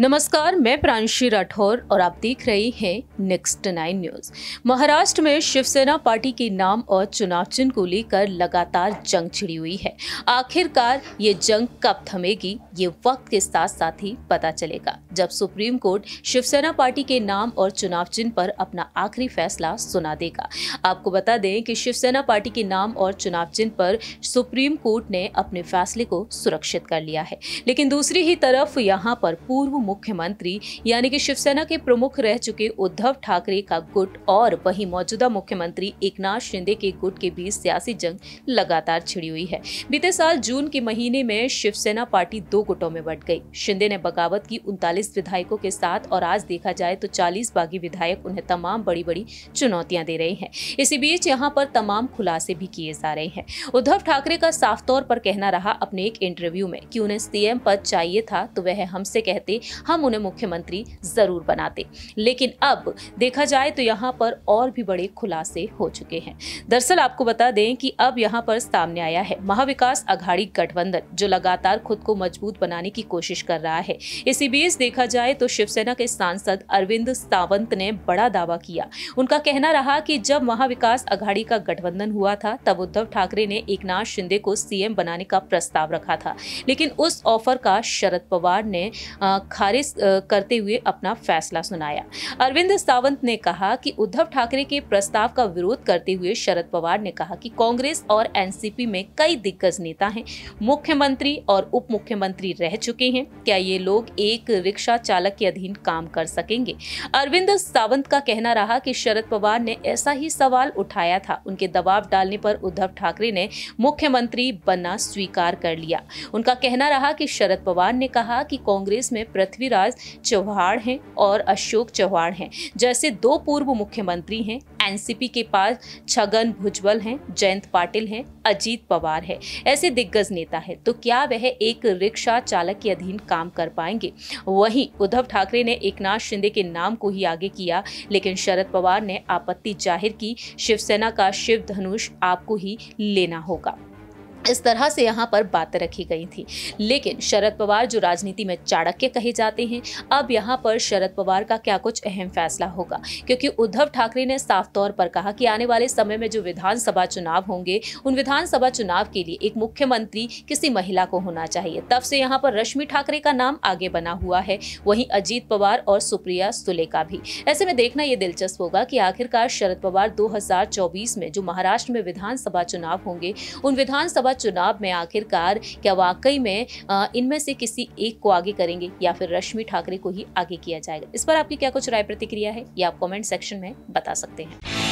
नमस्कार मैं प्रांशी राठौर और आप देख रही हैं नेक्स्ट नाइन न्यूज महाराष्ट्र में शिवसेना पार्टी के नाम और चुनाव चिन्ह को लेकर लगातार जंग छिड़ी हुई है आखिरकार ये जंग कब थमेगी ये वक्त के साथ साथ ही पता चलेगा जब सुप्रीम कोर्ट शिवसेना पार्टी के नाम और चुनाव चिन्ह पर अपना आखिरी फैसला सुना देगा आपको बता दें कि शिवसेना पार्टी के नाम और चुनाव चिन्ह पर सुप्रीम कोर्ट ने अपने फैसले को सुरक्षित कर लिया है लेकिन दूसरी ही तरफ यहाँ पर पूर्व मुख्यमंत्री यानी कि शिवसेना के प्रमुख रह चुके उद्धव ठाकरे का गुट और वही मौजूदा मुख्यमंत्री एकनाथ शिंदे के गुट के बीच सियासी जंग लगातार छिड़ी हुई है बीते साल जून के महीने में शिवसेना पार्टी दो गुटों में बट गई शिंदे ने बगावत की उनतालीस विधायकों के साथ और आज देखा जाए तो चालीस बागी विधायक उन्हें तमाम बड़ी बड़ी चुनौतियां दे रहे हैं इसी बीच यहाँ पर तमाम खुलासे भी किए जा रहे हैं उद्धव ठाकरे का साफ तौर पर कहना रहा अपने एक इंटरव्यू में कि उन्हें सीएम पद चाहिए था तो वह हमसे कहते हम उन्हें मुख्यमंत्री ज़रूर बनाते लेकिन अब देखा जाए तो यहाँ पर और भी बड़े खुलासे हो चुके हैं दरअसल आपको बता दें कि अब यहाँ पर सामने आया है महाविकास अघाड़ी गठबंधन जो लगातार खुद को मजबूत बनाने की कोशिश कर रहा है इसी बीच देखा जाए तो शिवसेना के सांसद अरविंद सावंत ने बड़ा दावा किया उनका कहना रहा कि जब महाविकास अघाड़ी का गठबंधन हुआ था तब उद्धव ठाकरे ने एक शिंदे को सीएम बनाने का प्रस्ताव रखा था लेकिन उस ऑफर का शरद पवार ने खा खारिज करते हुए अपना फैसला सुनाया अरविंद सावंत ने कहा कि उद्धव ठाकरे के प्रस्ताव का विरोध करते हुए शरद पवार ने कहा कि कांग्रेस और एनसीपी में कई दिग्गज नेता हैं मुख्यमंत्री और उप मुख्यमंत्री रह चुके हैं क्या ये लोग एक रिक्शा चालक के अधीन काम कर सकेंगे अरविंद सावंत का कहना रहा कि शरद पवार ने ऐसा ही सवाल उठाया था उनके दबाव डालने पर उद्धव ठाकरे ने मुख्यमंत्री बनना स्वीकार कर लिया उनका कहना रहा कि शरद पवार ने कहा कि कांग्रेस में प्रति पृथ्वीराज चौहान हैं और अशोक चौहान हैं जैसे दो पूर्व मुख्यमंत्री हैं एनसीपी के पास छगन भुजबल हैं जयंत पाटिल हैं अजीत पवार हैं ऐसे दिग्गज नेता हैं तो क्या वह एक रिक्शा चालक के अधीन काम कर पाएंगे वहीं उद्धव ठाकरे ने एकनाथ शिंदे के नाम को ही आगे किया लेकिन शरद पवार ने आपत्ति जाहिर की शिवसेना का शिव धनुष आपको ही लेना होगा इस तरह से यहाँ पर बातें रखी गई थी लेकिन शरद पवार जो राजनीति में चाणक्य कहे जाते हैं अब यहाँ पर शरद पवार का क्या कुछ अहम फैसला होगा क्योंकि उद्धव ठाकरे ने साफ तौर पर कहा कि आने वाले समय में जो विधानसभा चुनाव होंगे उन विधानसभा चुनाव के लिए एक मुख्यमंत्री किसी महिला को होना चाहिए तब से यहाँ पर रश्मि ठाकरे का नाम आगे बना हुआ है वहीं अजीत पवार और सुप्रिया सुले का भी ऐसे में देखना यह दिलचस्प होगा कि आखिरकार शरद पवार दो में जो महाराष्ट्र में विधानसभा चुनाव होंगे उन विधानसभा चुनाव में आखिरकार क्या वाकई में इनमें से किसी एक को आगे करेंगे या फिर रश्मि ठाकरे को ही आगे किया जाएगा इस पर आपकी क्या कुछ राय प्रतिक्रिया है या आप कॉमेंट सेक्शन में बता सकते हैं